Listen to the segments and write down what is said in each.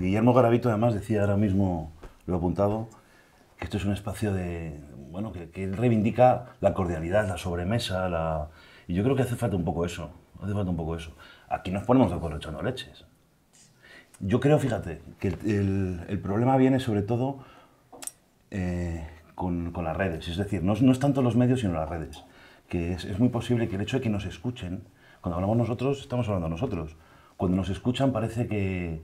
Guillermo Garavito además decía ahora mismo, lo apuntado, que esto es un espacio de, bueno, que, reivindica la cordialidad, la sobremesa, la... y yo creo que hace falta un poco eso, hace falta un poco eso. Aquí nos ponemos de acuerdo no leches. Yo creo, fíjate, que el, problema viene sobre todo eh, con, las redes. Es decir, no, es, tanto los medios sino las redes. Que es, muy posible que el hecho de que nos escuchen, cuando hablamos nosotros, estamos hablando nosotros. Cuando nos escuchan parece que,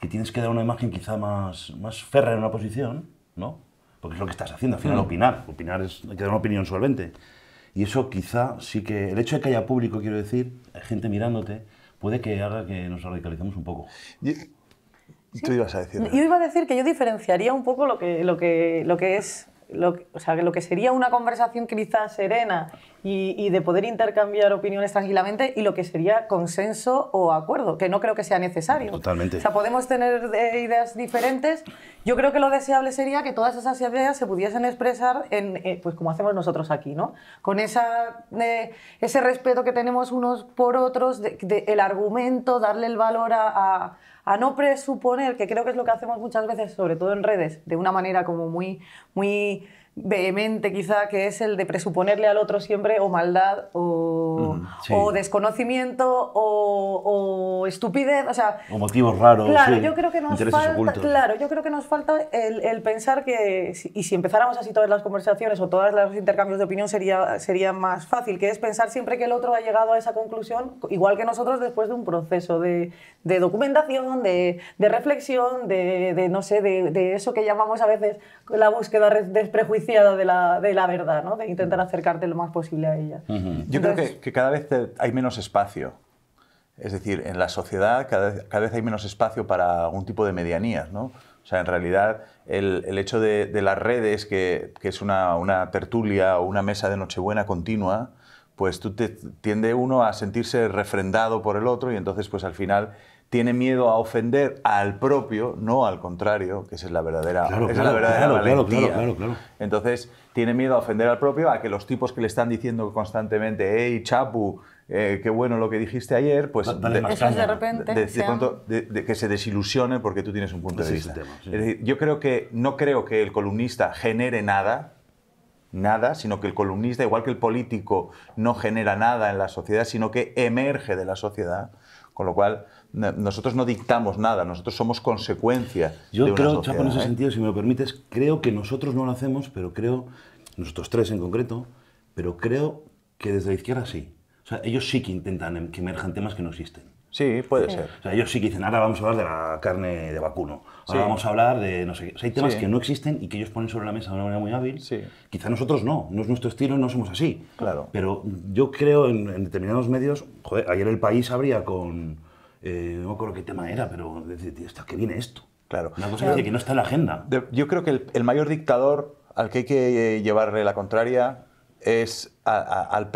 que tienes que dar una imagen quizá más, más férrea en una posición, ¿no? Porque es lo que estás haciendo, al final mm. opinar. Opinar es, que dar una opinión solvente. Y eso quizá sí que, el hecho de que haya público, quiero decir, gente mirándote, puede que haga que nos radicalicemos un poco. Y... Tú ibas a decir. Yo iba a decir que yo diferenciaría un poco lo que, lo que, lo que es lo, o sea, lo que sería una conversación quizás serena y, de poder intercambiar opiniones tranquilamente y lo que sería consenso o acuerdo, que no creo que sea necesario. Totalmente. O sea, podemos tener eh, ideas diferentes. Yo creo que lo deseable sería que todas esas ideas se pudiesen expresar en, eh, pues como hacemos nosotros aquí, ¿no? Con esa, eh, ese respeto que tenemos unos por otros, el argumento, darle el valor a, a a no presuponer, que creo que es lo que hacemos muchas veces, sobre todo en redes, de una manera como muy, muy vehemente quizá, que es el de presuponerle al otro siempre o maldad o, mm, desconocimiento o, estupidez, o sea... motivos raros, claro, yo creo que nos falta, Claro, yo creo que nos falta el, pensar que, y si empezáramos así todas las conversaciones o todos los intercambios de opinión sería, sería más fácil, que es pensar siempre que el otro ha llegado a esa conclusión, igual que nosotros después de un proceso de, documentación, de, reflexión, de, no sé, de, eso que llamamos a veces la búsqueda de prejuicios de la, de la verdad, ¿no? de intentar mm. acercarte lo más posible a ella. Yo creo que, cada vez hay menos espacio. Es decir, en la sociedad cada vez, cada vez hay menos espacio para algún tipo de medianías. ¿no? O sea, en realidad el, el hecho de, de, las redes, que, que es una, una, tertulia o una mesa de Nochebuena continua, pues tú te, tiende uno a sentirse refrendado por el otro y entonces pues al final tiene miedo a ofender al propio, no al contrario, que esa es la verdadera, la verdadera claro, valentía. Entonces, tiene miedo a ofender al propio, a que los tipos que le están diciendo constantemente, hey, chapu, eh, qué bueno lo que dijiste ayer, pues de, repente, que se desilusione porque tú tienes un punto de vista. yo creo que no creo que el columnista genere nada, nada, sino que el columnista, igual que el político, no genera nada en la sociedad, sino que emerge de la sociedad, con lo cual nosotros no dictamos nada, nosotros somos consecuencia. Yo creo, en ese ¿eh? sentido, si me lo permites, creo que nosotros no lo hacemos, pero creo, nosotros tres en concreto, pero creo que desde la izquierda sí. O sea, ellos sí que intentan em, que emerjan temas que no existen. Sí, puede ser. O sea, ellos sí que dicen, ahora vamos a hablar de la carne de vacuno, ahora vamos a hablar de no sé hay temas que no existen y que ellos ponen sobre la mesa de una manera muy hábil. Quizá nosotros no, no es nuestro estilo, no somos así. Claro. Pero yo creo en, determinados medios, joder, ayer el país abría con eh, no me acuerdo qué tema era, pero ¿hasta qué viene esto? Claro. Una cosa que, no está en la agenda. Yo creo que el, mayor dictador al que hay que eh, llevarle la contraria es al,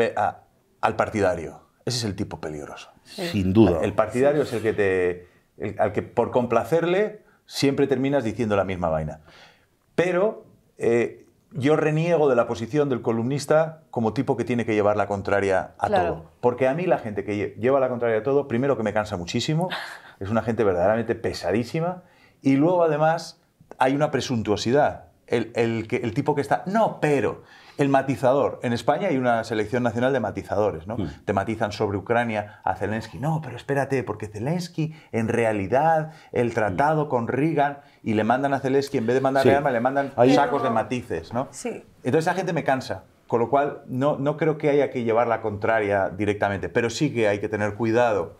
partidario. Ese es el tipo peligroso. Sin duda. El partidario es el que te. al que por complacerle siempre terminas diciendo la misma vaina. Pero eh, yo reniego de la posición del columnista como tipo que tiene que llevar la contraria a todo. Porque a mí la gente que lleva la contraria a todo, primero que me cansa muchísimo, es una gente verdaderamente pesadísima, y luego además hay una presuntuosidad. el tipo que está, no, pero, el matizador. En España hay una selección nacional de matizadores, ¿no? Hmm. Te matizan sobre Ucrania a Zelensky. No, pero espérate, porque Zelensky, en realidad, el tratado hmm. con Reagan, y le mandan a Zelensky, en vez de mandar armas, le mandan sacos de matices, ¿no? Sí. Entonces esa gente me cansa. Con lo cual, no, no creo que haya que llevar la contraria directamente, pero sí que hay que tener cuidado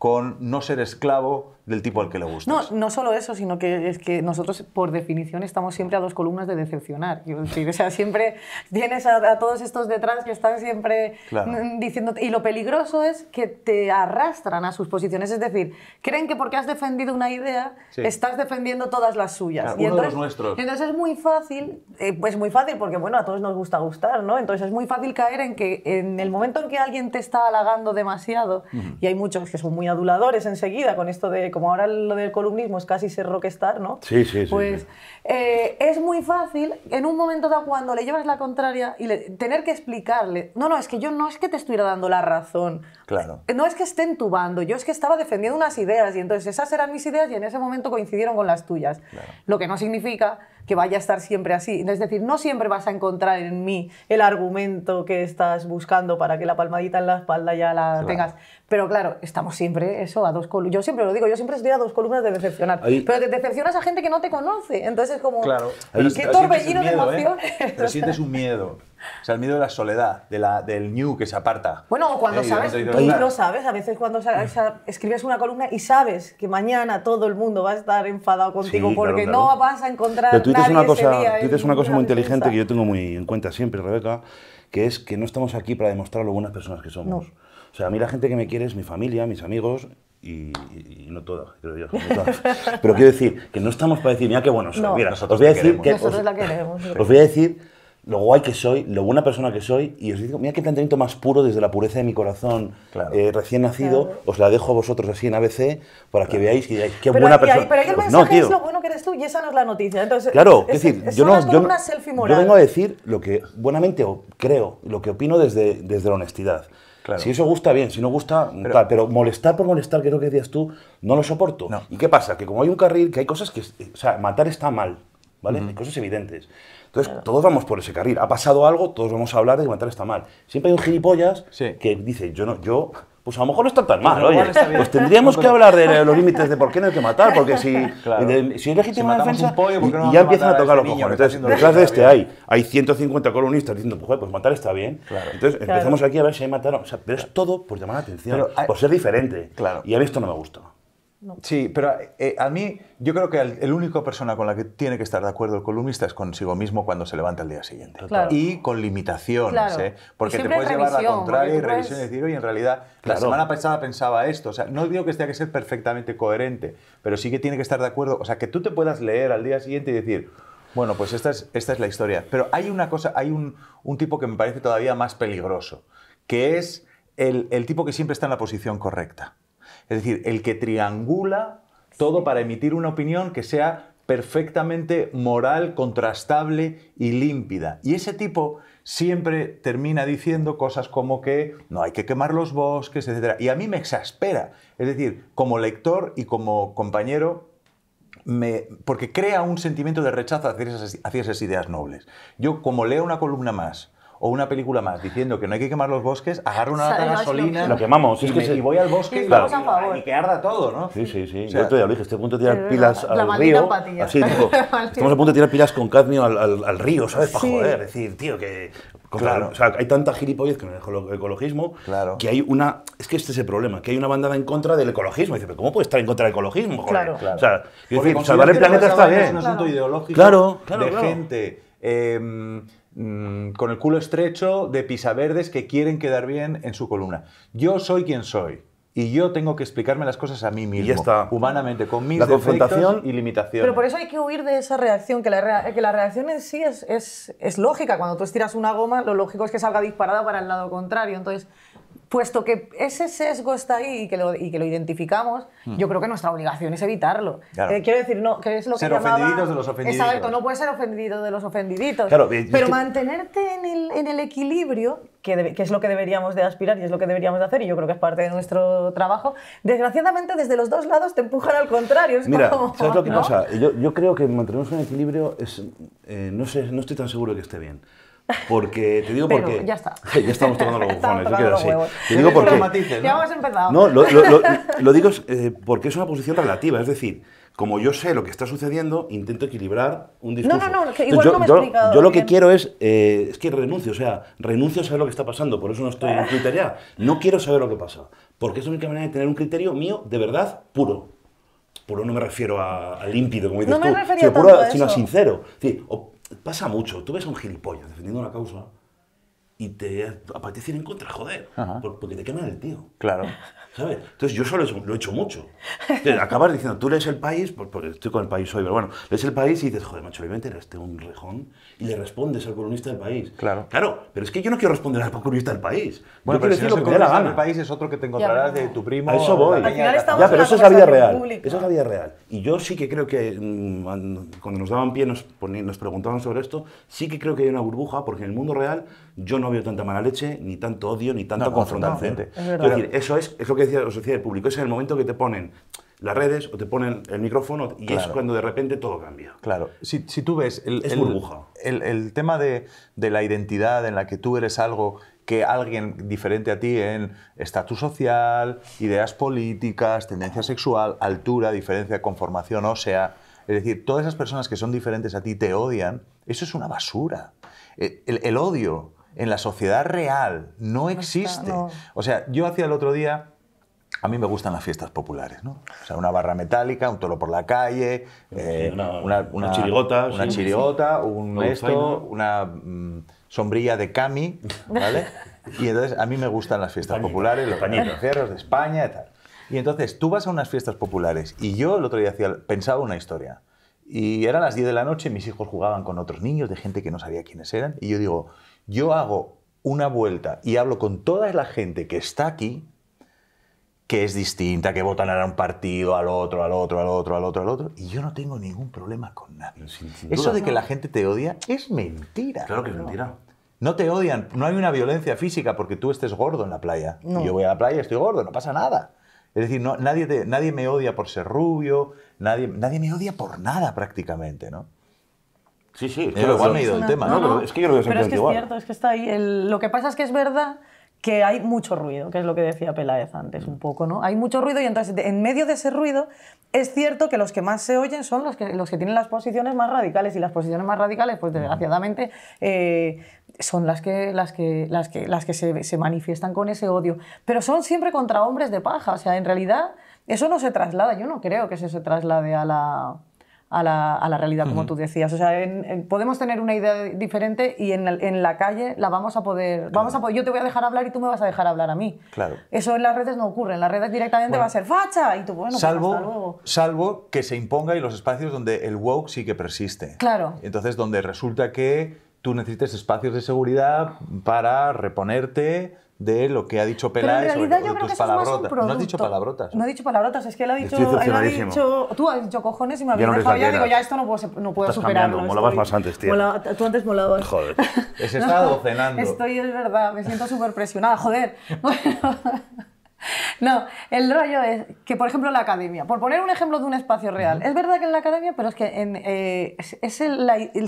con no ser esclavo del tipo al que le gusta. No, no solo eso, sino que es que nosotros, por definición, estamos siempre a dos columnas de decepcionar. decir, o sea, siempre tienes a, todos estos detrás que están siempre diciendo diciéndote. Y lo peligroso es que te arrastran a sus posiciones. Es decir, creen que porque has defendido una idea, estás defendiendo todas las suyas. y entonces, los nuestros. entonces es muy fácil, pues muy fácil, porque bueno, a todos nos gusta gustar, ¿no? Entonces es muy fácil caer en que en el momento en que alguien te está halagando demasiado, y hay muchos que son muy aduladores enseguida con esto de, como ahora lo del columnismo es casi ser rockstar, ¿no? Sí, sí, sí. Pues eh, es muy fácil en un momento dado cuando le llevas la contraria y tener que explicarle, no, no, es que yo no es que te estuviera dando la razón, eh, no es que esté entubando yo es que estaba defendiendo unas ideas y entonces esas eran mis ideas y en ese momento coincidieron con las tuyas. Lo que no significa que vaya a estar siempre así. Es decir, no siempre vas a encontrar en mí el argumento que estás buscando para que la palmadita en la espalda ya la tengas. Pero claro, estamos siempre eso a dos columnas. Yo siempre lo digo, yo siempre estoy a dos columnas de decepcionar. Pero te decepcionas a gente que no te conoce. Entonces es como... ¿Qué torbellino de emoción sientes un miedo. ¿eh? O sea, el miedo de la soledad, de la, del new que se aparta. Bueno, cuando sabes, tú lo sabes, a veces cuando escribes una columna y sabes que mañana todo el mundo va a estar enfadado contigo porque no vas a encontrar Pero nadie una cosa, ese día Tú dices una cosa muy inteligente que yo tengo muy en cuenta siempre, Rebeca, que es que no estamos aquí para demostrar lo buenas personas que somos. O sea, a mí la gente que me quiere es mi familia, mis amigos, y, no todas, No Pero quiero decir que no estamos para decir, mira qué bueno mira, os voy a decir que, la queremos. os voy a decir lo guay que soy, lo buena persona que soy, y os digo, mira qué planteamiento más puro desde la pureza de mi corazón eh, recién nacido, os la dejo a vosotros así en ABC para que veáis que qué buena persona. Pero hay el pues mensaje es lo bueno que eres tú y esa no es la noticia. claro, es, decir, yo no, yo, vengo a decir lo que buenamente creo, lo que opino desde, desde la honestidad. Si eso gusta, bien. Si no gusta, pero, tal. Pero molestar por molestar, que lo que decías tú, no lo soporto. ¿Y qué pasa? Que como hay un carril, que hay cosas que... O sea, matar está mal cosas evidentes. Entonces, todos vamos por ese carril. Ha pasado algo, todos vamos a hablar de que matar está mal. Siempre hay un gilipollas que dice, yo no, yo pues a lo mejor no está tan pues mal, oye. Pues tendríamos que hablar de los límites de por qué no hay que matar, porque si, si es legítima defensa, y, ya empiezan a, tocar los cojones. Entonces, detrás de este hay, hay 150 columnistas diciendo, pues, matar está bien. Entonces empezamos aquí a ver si hay matar. O sea, pero es todo por llamar la atención, por ser diferente. Y a mí esto no me gusta. Sí, pero eh, a mí yo creo que el, única único persona con la que tiene que estar de acuerdo el columnista es consigo mismo cuando se levanta el día siguiente. Y con limitaciones, ¿eh? porque te puedes llevar la contraria y revisión y decir, oye, en realidad la semana pasada pensaba esto. O sea, no digo que tenga este que ser perfectamente coherente, pero sí que tiene que estar de acuerdo. O sea, que tú te puedas leer al día siguiente y decir, bueno, pues esta es, la historia. Pero hay una cosa, hay un, tipo que me parece todavía más peligroso, que es el tipo que siempre está en la posición correcta. Es decir, el que triangula todo para emitir una opinión que sea perfectamente moral, contrastable y límpida. Y ese tipo siempre termina diciendo cosas como que no hay que quemar los bosques, etc. Y a mí me exaspera. Es decir, como lector y como compañero, porque crea un sentimiento de rechazo hacia esas ideas nobles. Yo, como leo una columna más, o una película más diciendo que no hay que quemar los bosques, agarro una lata de gasolina lo quemamos, y, voy al bosque y, que arda todo, ¿no? Sí, sí, sí. Yo te dije, estoy a punto de tirar pilas al la río. Así, digo, estamos a punto de tirar pilas con cadmio al, río, ¿sabes? Para joder, es decir, tío, que Claro. O sea, hay tanta gilipollez con el ecologismo claro. que hay una. Es que este es el problema, que hay una bandada en contra del ecologismo. Dice, pero ¿cómo puede estar en contra del ecologismo? Joder? Claro, claro. O sea, salvar el planeta está bien. Es un ideológico claro, de gente. Em, Mm, con el culo estrecho de pisaverdes que quieren quedar bien en su columna. Yo soy quien soy. Y yo tengo que explicarme las cosas a mí mismo, humanamente, con mis la confrontación y limitaciones. Pero por eso hay que huir de esa reacción, que la, reacción en sí es, es lógica. Cuando tú estiras una goma, lo lógico es que salga disparada para el lado contrario. Entonces, puesto que ese sesgo está ahí y que lo, y que lo identificamos, hmm. yo creo que nuestra obligación es evitarlo. Eh, quiero decir, no, que es lo ser que ofendiditos de los ofendiditos. Exacto, no puedes ser ofendido de los ofendiditos. pero mantenerte en el, en el equilibrio, que, es lo que deberíamos de aspirar y es lo que deberíamos de hacer, y yo creo que es parte de nuestro trabajo, desgraciadamente desde los dos lados te empujan al contrario. Es Mira, como, ¿sabes lo que pasa? Yo, creo que mantenernos un equilibrio es, eh, no, sé, no estoy tan seguro de que esté bien. Porque te digo Pero, porque. Ya está. ya estamos tomando los bufones, yo quiero decir. Te digo porque. ¿no? Ya hemos empezado. No, lo, lo, lo, digo eh, porque es una posición relativa. Es decir, como yo sé lo que está sucediendo, intento equilibrar un discurso. No, no, no, igual yo, no me he yo, Yo lo que quiero es, eh, es que renuncio, o sea, renuncio a saber lo que está pasando, por eso no estoy en Twitter ya. No quiero saber lo que pasa, porque es la única manera de tener un criterio mío de verdad puro. Puro no me refiero a, a límpido, como dices no me tú, refería sino, puro, a sino sincero. Es decir, pasa mucho. Tú ves a un gilipollas defendiendo una causa y te apetece en contra, joder, porque te quema el tío. Claro. ¿Sabes? Entonces yo solo lo he hecho mucho. acabas diciendo, tú lees el país, porque estoy con el país hoy, pero bueno, lees el país y dices, joder, macho, obviamente eres este un rejón, y le respondes al columnista del país. Claro. Claro, pero es que yo no quiero responder al columnista del país. Bueno, pero si decir lo que la gana. El país es otro que te encontrarás de tu primo. eso voy. ya, pero eso es la vida real. Eso es la vida real. Y yo sí que creo que mm, cuando nos daban pie, nos, preguntaban sobre esto, sí que creo que hay una burbuja, porque en el mundo real yo no veo tanta mala leche, ni tanto odio, ni tanta confrontación. es eso es, lo que decía la sociedad público, es en el momento que te ponen las redes o te ponen el micrófono y es cuando de repente todo cambia. Claro, si, tú ves el, burbuja. el, tema de, de, la identidad en la que tú eres algo que alguien diferente a ti en estatus social, ideas políticas, tendencia sexual, altura, diferencia, conformación ósea. Es decir, todas esas personas que son diferentes a ti te odian. Eso es una basura. E, el, odio en la sociedad real no existe. O sea, yo hacía el otro día a mí me gustan las fiestas populares, ¿no? O sea, una barra metálica, un toro por la calle, eh, una, chirigota, una chirigota, un esto, una mm, sombrilla de Cami, ¿vale? Y entonces a mí me gustan las fiestas populares, los pañitos de España y tal. Y entonces tú vas a unas fiestas populares y yo el otro día pensaba una historia. Y eran las 10 de la noche mis hijos jugaban con otros niños de gente que no sabía quiénes eran. Y yo digo, yo hago una vuelta y hablo con toda la gente que está aquí que es distinta, que votan a un partido, al otro, al otro, al otro, al otro, al otro. Y yo no tengo ningún problema con nadie. Eso de que la gente te odia es mentira. Claro que es mentira. No te odian, no hay una violencia física porque tú estés gordo en la playa. Y Yo voy a la playa, estoy gordo, no pasa nada. Es decir, no, nadie, nadie me odia por ser rubio, nadie, nadie me odia por nada prácticamente, ¿no? Sí, sí, es igual me he ido el tema. No, es que Pero es que es cierto, es que está ahí. lo que pasa es que es verdad que hay mucho ruido, que es lo que decía Peláez antes un mm. poco, ¿no? Hay mucho ruido y entonces en medio de ese ruido es cierto que los que más se oyen son los que, los que tienen las posiciones más radicales y las posiciones más radicales, pues mm. desgraciadamente, eh, son las que, las que, las que, las que se, se manifiestan con ese odio. Pero son siempre contra hombres de paja, o sea, en realidad eso no se traslada, yo no creo que eso se traslade a la a la, realidad, como tú decías. O sea, podemos tener una idea diferente y en, la calle la vamos a poder... Vamos a, yo te voy a dejar hablar y tú me vas a dejar hablar a mí. Claro. Eso en las redes no ocurre. En las redes directamente va a ser facha y tú, bueno, pues salvo, Salvo que se imponga y los espacios donde el woke sí que persiste. Claro. Entonces, donde resulta que tú necesitas espacios de seguridad para reponerte, de lo que ha dicho Peláez en realidad o, yo creo que No has dicho palabrotas. No he dicho palabrotas, es que él ha dicho, ha dicho tú has dicho cojones y me ha dejado ya, digo, ya esto no puedo, no puedo Estás superarlo. Cambiando. Molabas estoy... más antes, tío. tú antes molabas. Joder. Es estado cenando. Estoy, es verdad, me siento súper presionada, joder. Bueno. No, el rollo es que, por ejemplo, la academia, por poner un ejemplo de un espacio real, es verdad que en la academia, pero es que en, eh,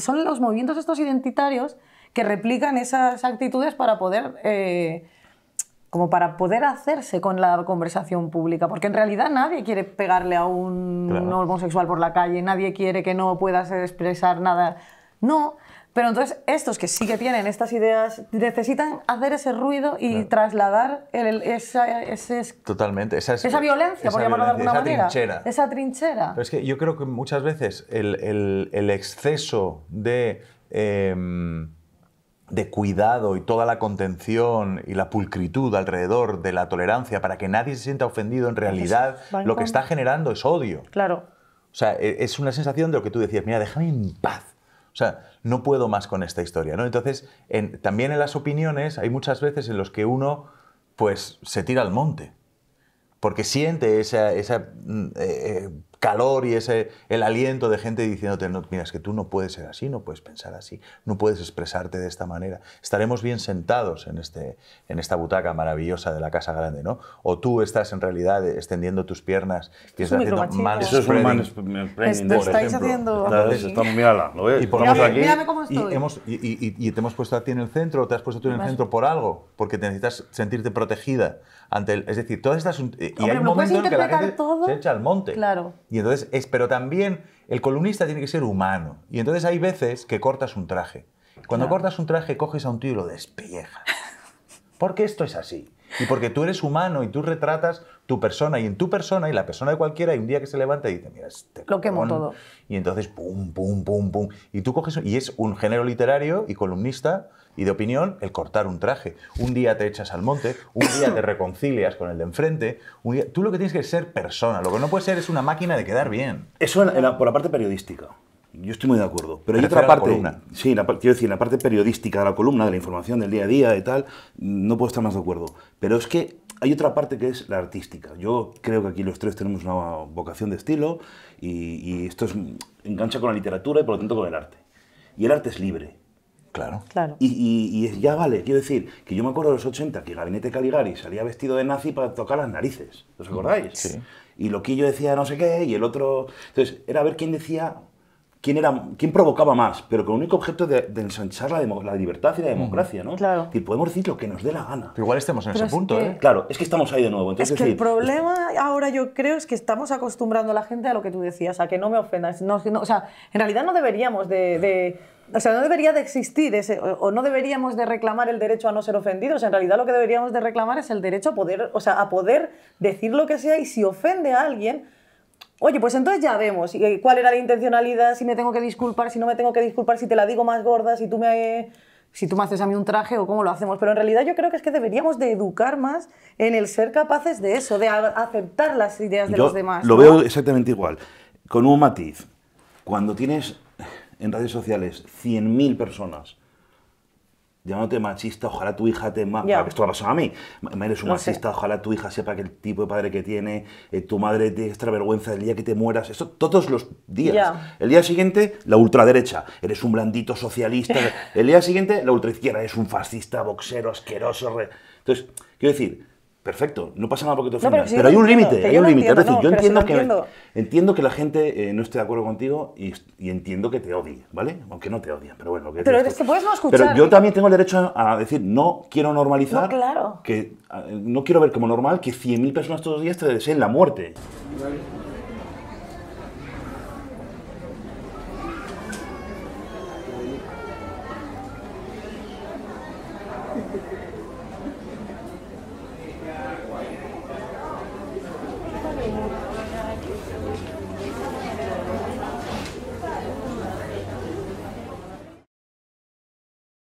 son los movimientos estos identitarios que replican esas actitudes para poder eh, como para poder hacerse con la conversación pública, porque en realidad nadie quiere pegarle a un homosexual por la calle, nadie quiere que no puedas expresar nada. No, pero entonces estos que sí que tienen estas ideas necesitan hacer ese ruido y trasladar esa, Totalmente. Esa, violencia, esa por llamarlo de alguna Trinchera. Esa trinchera. Pero es que yo creo que muchas veces el, exceso de... Em, de cuidado y toda la contención y la pulcritud alrededor de la tolerancia para que nadie se sienta ofendido, en realidad lo que está generando es odio. Claro. O sea, e-, es una sensación de lo que tú decías, mira, déjame en paz. O sea, no puedo más con esta historia, ¿no? Entonces, también en las opiniones hay muchas veces en los que uno, pues, se tira al monte, porque siente esa, mm, eh, eh, calor y ese, el aliento de gente diciéndote, no, mira, es que tú no puedes ser así, no puedes pensar así, no puedes expresarte de esta manera. Estaremos bien sentados en, este, en esta butaca maravillosa de la Casa Grande, ¿no? O tú estás en realidad extendiendo tus piernas que estás haciendo mal Eso es un man Estáis haciendo... ¿lo ves? Y aquí... Y, te hemos puesto a en el centro, te has puesto tú en el centro por algo, porque necesitas sentirte protegida ante Es decir, todas estas... Y Hombre, hay momento que la todo? se echa al monte. Claro. Y entonces es, pero también el columnista tiene que ser humano. Y entonces hay veces que cortas un traje. Cuando cortas un traje, coges a un tío y lo despellejas. Porque esto es así. Y porque tú eres humano y tú retratas tu persona y en tu persona y la persona de cualquiera y un día que se levanta y dice, mira, te este lo quemo todo. Y entonces, pum, pum, pum, pum. Y tú coges, y es un género literario y columnista y de opinión el cortar un traje. Un día te echas al monte, un día te reconcilias con el de enfrente. Tú lo que tienes que ser persona, lo que no puede ser es una máquina de quedar bien. Eso por la parte periodística. Yo estoy muy de acuerdo. Pero hay otra parte. La sí, quiero decir, la parte periodística de la columna, de la información del día a día y tal, no puedo estar más de acuerdo. Pero es que hay otra parte que es la artística. Yo creo que aquí los tres tenemos una vocación de estilo y, esto es, engancha con la literatura y por lo tanto con el arte. Y el arte es libre. Claro. Y, y, ya vale, quiero decir, que yo me acuerdo de los 80 que Gabinete Caligari salía vestido de nazi para tocar las narices. ¿Os mm, acordáis? Sí. Y yo decía no sé qué y el otro. Entonces, era ver quién decía quién, era, quién provocaba más, pero con el único objeto de, ensanchar la, libertad y la democracia, ¿no? Y podemos decir lo que nos dé la gana. igual estemos en ese punto, ¿eh? Claro, es que estamos ahí de nuevo. es que el pues, problema ahora yo creo es que estamos acostumbrando a la gente a lo que tú decías, a que no me ofendas. No, o sea, en realidad no deberíamos de, o sea, no debería de existir ese, o no deberíamos de reclamar el derecho a no ser ofendidos. En realidad lo que deberíamos de reclamar es el derecho a poder, o sea, a poder decir lo que sea y si ofende a alguien, Oye, pues entonces ya vemos eh, cuál era la intencionalidad, si me tengo que disculpar, si no me tengo que disculpar, si te la digo más gorda, si tú me si tú me haces a mí un traje o cómo lo hacemos. Pero en realidad yo creo que es que deberíamos de educar más en el ser capaces de eso, de aceptar las ideas de los demás. Lo veo exactamente igual, con un matiz. Cuando tienes en redes sociales 100.000 personas llamándote machista, ojalá tu hija te... Esto me pasado a mí. Eres un machista, ojalá tu hija sepa que el tipo de padre que tiene, eh, tu madre te extravergüenza el día que te mueras. Eso todos los días. El día siguiente, la ultraderecha. Eres un blandito socialista. el día siguiente, la ultraizquierda. Eres un fascista, boxero, asqueroso. Entonces, quiero decir Perfecto, no pasa nada porque te ofendas. pero, hay un límite, hay un límite. Es decir, yo entiendo, que, entiendo. que la gente eh, no esté de acuerdo contigo y, entiendo que te odie, ¿vale? Aunque no te odien, pero bueno. pero es que puedes no escuchar. Pero yo también tengo el derecho a decir, no quiero normalizar, que eh, no quiero ver como normal que 100.000 personas todos los días te deseen la muerte.